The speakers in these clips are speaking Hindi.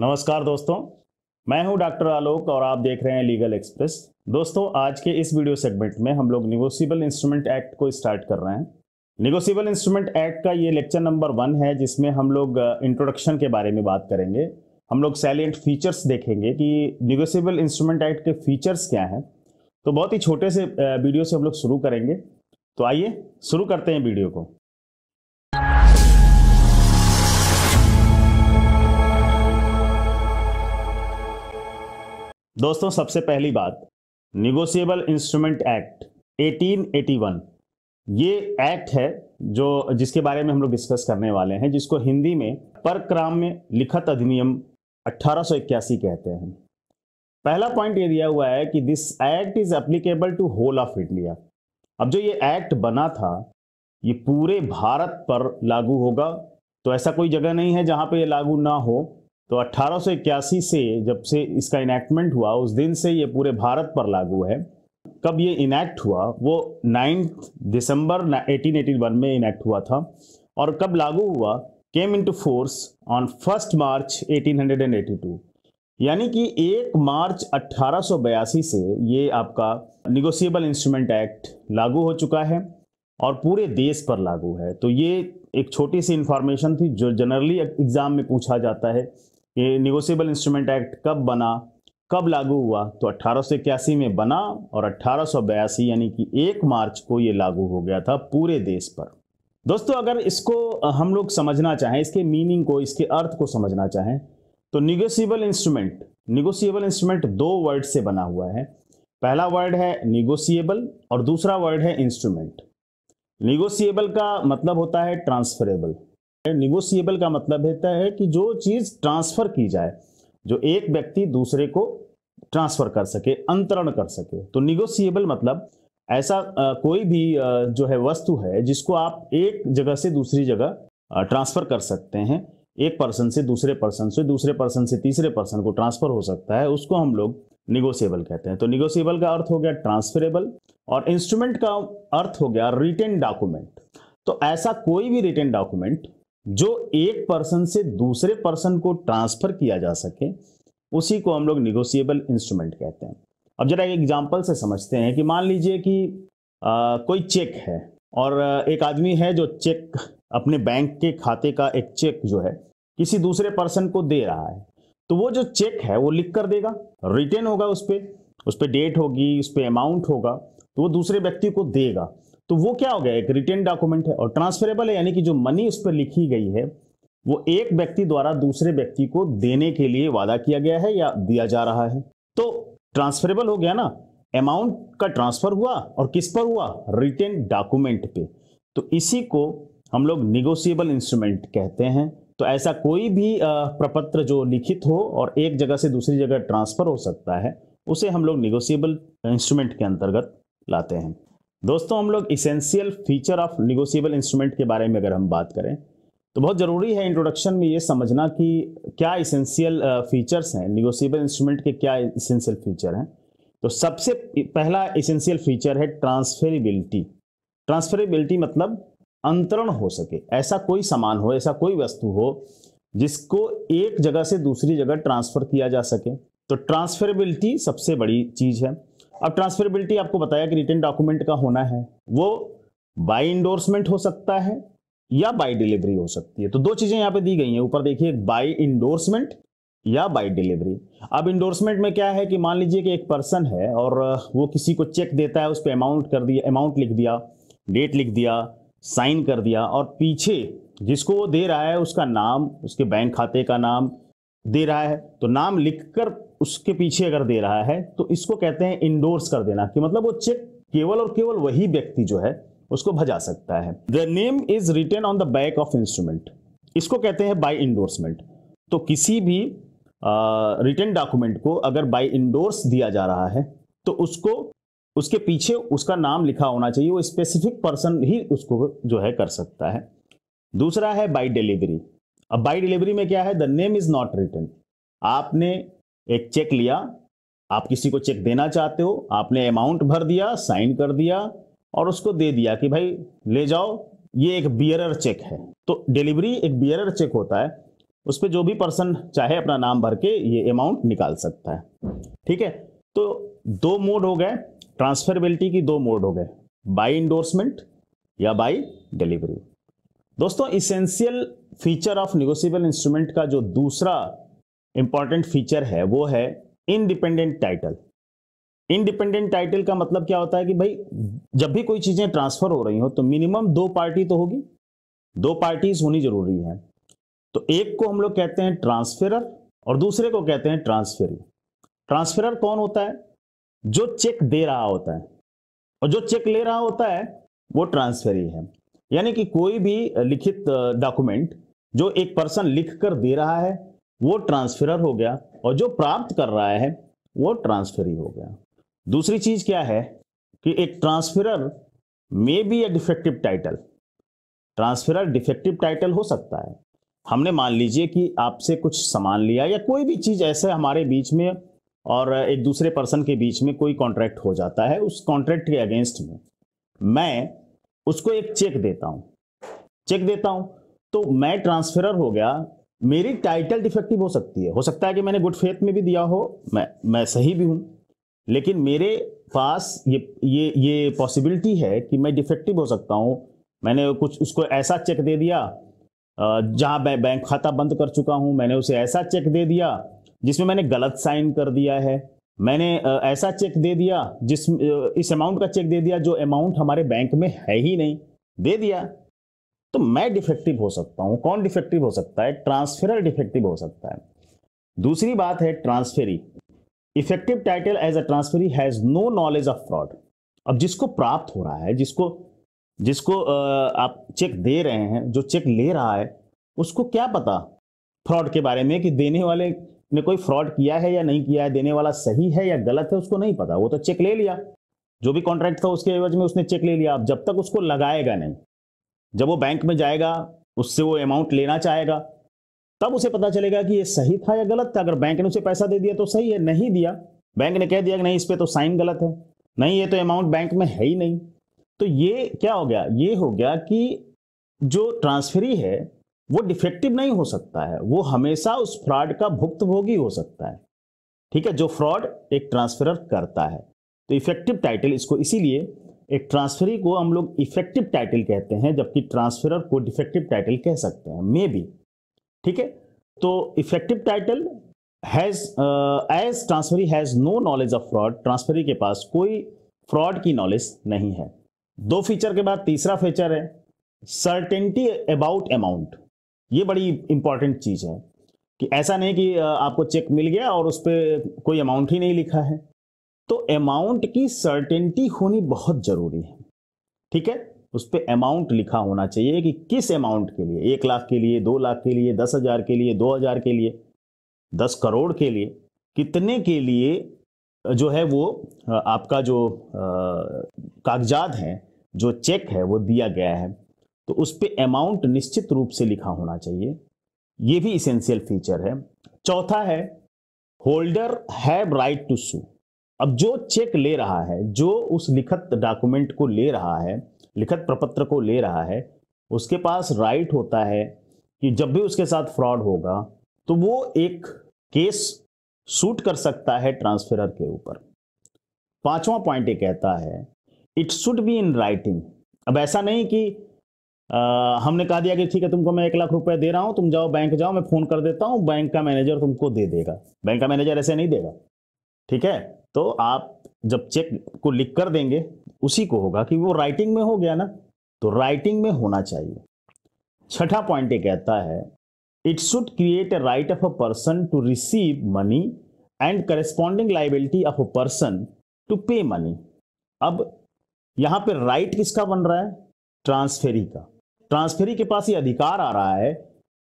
नमस्कार दोस्तों मैं हूं डॉक्टर आलोक और आप देख रहे हैं लीगल एक्सप्रेस दोस्तों आज के इस वीडियो सेगमेंट में हम लोग निगोसिबल इंस्ट्रूमेंट एक्ट को स्टार्ट कर रहे हैं निगोसिबल इंस्ट्रूमेंट एक्ट का ये लेक्चर नंबर वन है जिसमें हम लोग इंट्रोडक्शन के बारे में बात करेंगे हम लोग सैलियंट फीचर्स देखेंगे कि निगोसिबल इंस्ट्रूमेंट एक्ट के फीचर्स क्या हैं तो बहुत ही छोटे से वीडियो से हम लोग शुरू करेंगे तो आइए शुरू करते हैं वीडियो को दोस्तों सबसे पहली बात निगोशिएबल इंस्ट्रूमेंट एक्ट 1881 ये एक्ट है जो जिसके बारे में हम लोग डिस्कस करने वाले हैं जिसको हिंदी में पर क्राम में लिखत अधिनियम 1881 कहते हैं पहला पॉइंट ये दिया हुआ है कि this act is applicable to whole of India अब जो ये एक्ट बना था ये पूरे भारत पर लागू होगा तो ऐसा कोई जगह नहीं है जहां पे ये लागू ना हो तो अट्ठारह से जब से इसका इनैक्टमेंट हुआ उस दिन से ये पूरे भारत पर लागू है कब ये इनैक्ट हुआ वो नाइन्थ दिसंबर 1881 में इनैक्ट हुआ था और कब लागू हुआ came into force on first March 1882 यानी कि एक मार्च 1882 से ये आपका निगोशिएबल इंस्ट्रूमेंट एक्ट लागू हो चुका है और पूरे देश पर लागू है तो ये एक छोटी सी इंफॉर्मेशन थी जो जनरली एग्ज़ाम में पूछा जाता है ये निगोशियबल इंस्ट्रूमेंट एक्ट कब बना कब लागू हुआ तो अट्ठारह में बना और अट्ठारह यानी कि एक मार्च को ये लागू हो गया था पूरे देश पर दोस्तों अगर इसको हम लोग समझना चाहें इसके मीनिंग को इसके अर्थ को समझना चाहें तो निगोशियबल इंस्ट्रूमेंट निगोशियबल इंस्ट्रूमेंट दो वर्ड से बना हुआ है पहला वर्ड है निगोशियबल और दूसरा वर्ड है इंस्ट्रूमेंट निगोशियबल का मतलब होता है ट्रांसफरेबल निगोसिएबल का मतलब होता है कि जो चीज ट्रांसफर की जाए जो एक व्यक्ति दूसरे को ट्रांसफर कर सके अंतरण कर सके तो निगोसिएबल मतलब ऐसा कोई भी जो है वस्तु है जिसको आप एक जगह से दूसरी जगह ट्रांसफर कर सकते हैं एक पर्सन से दूसरे पर्सन से दूसरे पर्सन से तीसरे पर्सन को ट्रांसफर हो सकता है उसको हम लोग निगोसिएबल कहते हैं तो निगोसिएबल का अर्थ हो गया ट्रांसफरेबल और इंस्ट्रूमेंट का अर्थ हो गया रिटेन डॉक्यूमेंट तो ऐसा कोई भी रिटेन डॉक्यूमेंट जो एक पर्सन से दूसरे पर्सन को ट्रांसफर किया जा सके उसी को हम लोग निगोशिएबल इंस्ट्रूमेंट कहते हैं अब जरा एग्जाम्पल से समझते हैं कि मान लीजिए कि आ, कोई चेक है और एक आदमी है जो चेक अपने बैंक के खाते का एक चेक जो है किसी दूसरे पर्सन को दे रहा है तो वो जो चेक है वो लिख कर देगा रिटर्न होगा उस पर उस पर डेट होगी उस पर अमाउंट होगा तो वो दूसरे व्यक्ति को देगा तो वो क्या हो गया एक रिटर्न डॉक्यूमेंट है और ट्रांसफरेबल है यानी कि जो मनी उस पर लिखी गई है वो एक व्यक्ति द्वारा दूसरे व्यक्ति को देने के लिए वादा किया गया है या दिया जा रहा है तो ट्रांसफरेबल हो गया ना अमाउंट का ट्रांसफर हुआ और किस पर हुआ रिटर्न डॉक्यूमेंट पे तो इसी को हम लोग निगोशिएबल इंस्ट्रूमेंट कहते हैं तो ऐसा कोई भी प्रपत्र जो लिखित हो और एक जगह से दूसरी जगह ट्रांसफर हो सकता है उसे हम लोग निगोशिएबल इंस्ट्रूमेंट के अंतर्गत लाते हैं दोस्तों हम लोग essential feature of negotiable instrument के बारे में अगर हम बात करें तो बहुत ज़रूरी है इंट्रोडक्शन में ये समझना कि क्या इसेंशियल फीचर्स हैं निगोशियबल इंस्ट्रूमेंट के क्या इसेंशियल फीचर हैं तो सबसे पहला इसेंशियल फीचर है ट्रांसफेरेबिलिटी ट्रांसफेरेबिलिटी मतलब अंतरण हो सके ऐसा कोई सामान हो ऐसा कोई वस्तु हो जिसको एक जगह से दूसरी जगह ट्रांसफ़र किया जा सके तो ट्रांसफेरेबिलिटी सबसे बड़ी चीज़ है अब ट्रांसफरेबिलिटी आपको बताया कि रिटर्न डॉक्यूमेंट का होना है वो बाई इंडोर्समेंट हो सकता है या बाई डिलीवरी हो सकती है तो दो चीजें यहां पे दी गई हैं ऊपर देखिए बाई इंडोर्समेंट या बाई डिलीवरी अब इंडोर्समेंट में क्या है कि मान लीजिए कि एक पर्सन है और uh, वो किसी को चेक देता है उस पर अमाउंट कर दिया अमाउंट लिख दिया डेट लिख दिया साइन कर दिया और पीछे जिसको वो दे रहा है उसका नाम उसके बैंक खाते का नाम दे रहा है तो नाम लिखकर उसके पीछे अगर दे रहा है तो इसको कहते हैं इंडोर्स कर देना कि मतलब वो चेक केवल और केवल वही व्यक्ति जो है उसको भजा सकता है the name is written on the back of instrument इसको कहते हैं बाई इंडोर्समेंट तो किसी भी रिटर्न डॉक्यूमेंट को अगर बाई इंडोर्स दिया जा रहा है तो उसको उसके पीछे उसका नाम लिखा होना चाहिए वो स्पेसिफिक पर्सन ही उसको जो है कर सकता है दूसरा है बाई डिलीवरी अब बाई डिलीवरी में क्या है the name is not written आपने एक चेक लिया आप किसी को चेक देना चाहते हो आपने अमाउंट भर दिया साइन कर दिया और उसको दे दिया कि भाई ले जाओ ये एक बियरर चेक है तो डिलीवरी एक बियरर चेक होता है उस पर जो भी पर्सन चाहे अपना नाम भर के ये अमाउंट निकाल सकता है ठीक है तो दो मोड हो गए ट्रांसफरबिलिटी की दो मोड हो गए बाई इंडोर्समेंट या बाई डिलीवरी दोस्तों essential feature of negotiable instrument का जो दूसरा इंपॉर्टेंट फीचर है वो है इनडिपेंडेंट टाइटल इनडिपेंडेंट टाइटल का मतलब क्या होता है कि भाई जब भी कोई चीजें ट्रांसफर हो रही हो तो मिनिमम दो पार्टी तो होगी दो पार्टीज होनी जरूरी है तो एक को हम लोग कहते हैं ट्रांसफेरर और दूसरे को कहते हैं ट्रांसफेरी ट्रांसफेरर कौन होता है जो चेक दे रहा होता है और जो चेक ले रहा होता है वो ट्रांसफेरी है यानी कि कोई भी लिखित डॉक्यूमेंट जो एक पर्सन लिख कर दे रहा है वो ट्रांसफरर हो गया और जो प्राप्त कर रहा है वो ट्रांसफरी हो गया दूसरी चीज क्या है कि एक transferor may be a defective title transferor defective title हो सकता है हमने मान लीजिए कि आपसे कुछ सामान लिया या कोई भी चीज़ ऐसे हमारे बीच में और एक दूसरे पर्सन के बीच में कोई कॉन्ट्रैक्ट हो जाता है उस कॉन्ट्रैक्ट के अगेंस्ट में मैं उसको एक चेक देता हूं चेक देता हूं तो मैं ट्रांसफरर हो गया मेरी टाइटल डिफेक्टिव हो सकती है हो सकता है कि मैंने गुड फेथ में भी दिया हो मैं मैं सही भी हूं लेकिन मेरे पास ये ये ये पॉसिबिलिटी है कि मैं डिफेक्टिव हो सकता हूं मैंने कुछ उसको ऐसा चेक दे दिया जहां मैं बैंक खाता बंद कर चुका हूं मैंने उसे ऐसा चेक दे दिया जिसमें मैंने गलत साइन कर दिया है मैंने ऐसा चेक दे दिया जिस इस अमाउंट का चेक दे दिया जो अमाउंट हमारे बैंक में है ही नहीं दे दिया तो मैं डिफेक्टिव हो सकता हूं कौन डिफेक्टिव हो सकता है ट्रांसफेरर डिफेक्टिव हो सकता है दूसरी बात है transferee effective title as a transferee has no knowledge of fraud अब जिसको प्राप्त हो रहा है जिसको जिसको आप चेक दे रहे हैं जो चेक ले रहा है उसको क्या पता फ्रॉड के बारे में कि देने वाले ने कोई फ्रॉड किया है या नहीं किया है देने वाला सही है या गलत है उसको नहीं पता वो तो चेक ले लिया जो भी कॉन्ट्रैक्ट था उसके एवज में उसने चेक ले लिया अब जब तक उसको लगाएगा नहीं जब वो बैंक में जाएगा उससे वो अमाउंट लेना चाहेगा तब उसे पता चलेगा कि ये सही था या गलत था अगर बैंक ने उसे पैसा दे दिया तो सही है नहीं दिया बैंक ने कह दिया कि नहीं इस पर तो साइन गलत है नहीं ये तो अमाउंट बैंक में है ही नहीं तो ये क्या हो गया ये हो गया कि जो ट्रांसफरी है वो डिफेक्टिव नहीं हो सकता है वो हमेशा उस फ्रॉड का भुक्तभोगी हो सकता है ठीक है जो फ्रॉड एक ट्रांसफरर करता है तो इफेक्टिव टाइटल इसको इसीलिए एक ट्रांसफरी को हम लोग इफेक्टिव टाइटल कहते हैं जबकि ट्रांसफरर को डिफेक्टिव टाइटल कह सकते हैं मे बी ठीक है तो effective title has as transferee has no knowledge of fraud transferee के पास कोई फ्रॉड की नॉलेज नहीं है दो फीचर के बाद तीसरा फीचर है सर्टेनिटी अबाउट अमाउंट ये बड़ी इंपॉर्टेंट चीज़ है कि ऐसा नहीं कि uh, आपको चेक मिल गया और उस पर कोई अमाउंट ही नहीं लिखा है तो अमाउंट की सर्टेनिटी होनी बहुत जरूरी है ठीक है उस पर अमाउंट लिखा होना चाहिए कि किस अमाउंट के लिए एक लाख के लिए दो लाख के लिए दस हजार के लिए दो हजार के लिए दस करोड़ के लिए कितने के लिए जो है वो आपका जो कागजात है जो चेक है वो दिया गया है तो उस पर अमाउंट निश्चित रूप से लिखा होना चाहिए ये भी इसेंशियल फीचर है चौथा है holder have right to sue अब जो चेक ले रहा है जो उस लिखित डॉक्यूमेंट को ले रहा है लिखित प्रपत्र को ले रहा है उसके पास राइट होता है कि जब भी उसके साथ फ्रॉड होगा तो वो एक केस सूट कर सकता है ट्रांसफर के ऊपर पांचवा पॉइंट ये कहता है it should be in writing अब ऐसा नहीं कि आ, हमने कहा दिया कि ठीक है तुमको मैं एक लाख रुपए दे रहा हूं तुम जाओ बैंक जाओ मैं फोन कर देता हूं बैंक का मैनेजर तुमको दे देगा बैंक का मैनेजर ऐसे नहीं देगा ठीक है तो आप जब चेक को लिख कर देंगे उसी को होगा कि वो राइटिंग में हो गया ना तो राइटिंग में होना चाहिए छठा पॉइंट ये कहता है it should create a right of a person to receive money and corresponding liability of a person to pay money अब यहां पे राइट right किसका बन रहा है ट्रांसफेरी का ट्रांसफेरी के पास ये अधिकार आ रहा है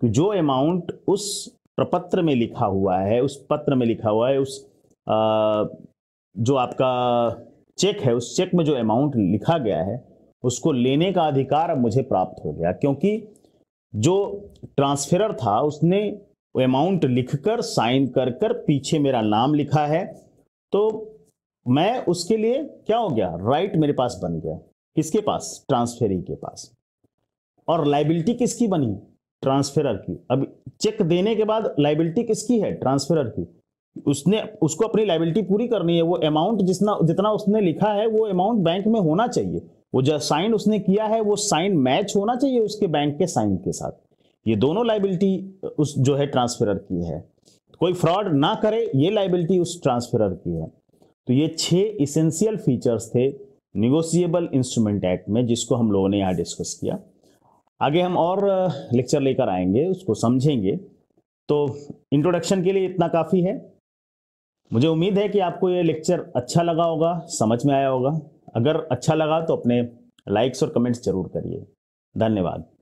कि जो अमाउंट उस प्रपत्र में लिखा हुआ है उस पत्र में लिखा हुआ है उस जो आपका चेक है उस चेक में जो अमाउंट लिखा गया है उसको लेने का अधिकार अब मुझे प्राप्त हो गया क्योंकि जो ट्रांसफरर था उसने अमाउंट लिखकर साइन कर कर पीछे मेरा नाम लिखा है तो मैं उसके लिए क्या हो गया राइट मेरे पास बन गया किसके पास ट्रांसफेरी के पास और लाइबिलिटी किसकी बनी ट्रांसफरर की अब चेक देने के बाद लाइबिलिटी किसकी है ट्रांसफरर की उसने उसको अपनी लाइबिलिटी पूरी करनी है वो अमाउंट जितना जितना उसने लिखा है वो अमाउंट बैंक में होना चाहिए वो जो साइन उसने किया है वो साइन मैच होना चाहिए उसके बैंक के साइन के साथ ये दोनों लाइबिलिटी उस जो है ट्रांसफरर की है कोई फ्रॉड ना करे ये लाइबिलिटी उस ट्रांसफरर की है तो ये छह इसेंशियल फीचर्स थे निगोशिएबल इंस्ट्रूमेंट एक्ट में जिसको हम लोगों ने यहाँ डिस्कस किया आगे हम और लेक्चर लेकर आएंगे उसको समझेंगे तो इंट्रोडक्शन के लिए इतना काफ़ी है मुझे उम्मीद है कि आपको ये लेक्चर अच्छा लगा होगा समझ में आया होगा अगर अच्छा लगा तो अपने लाइक्स और कमेंट्स जरूर करिए धन्यवाद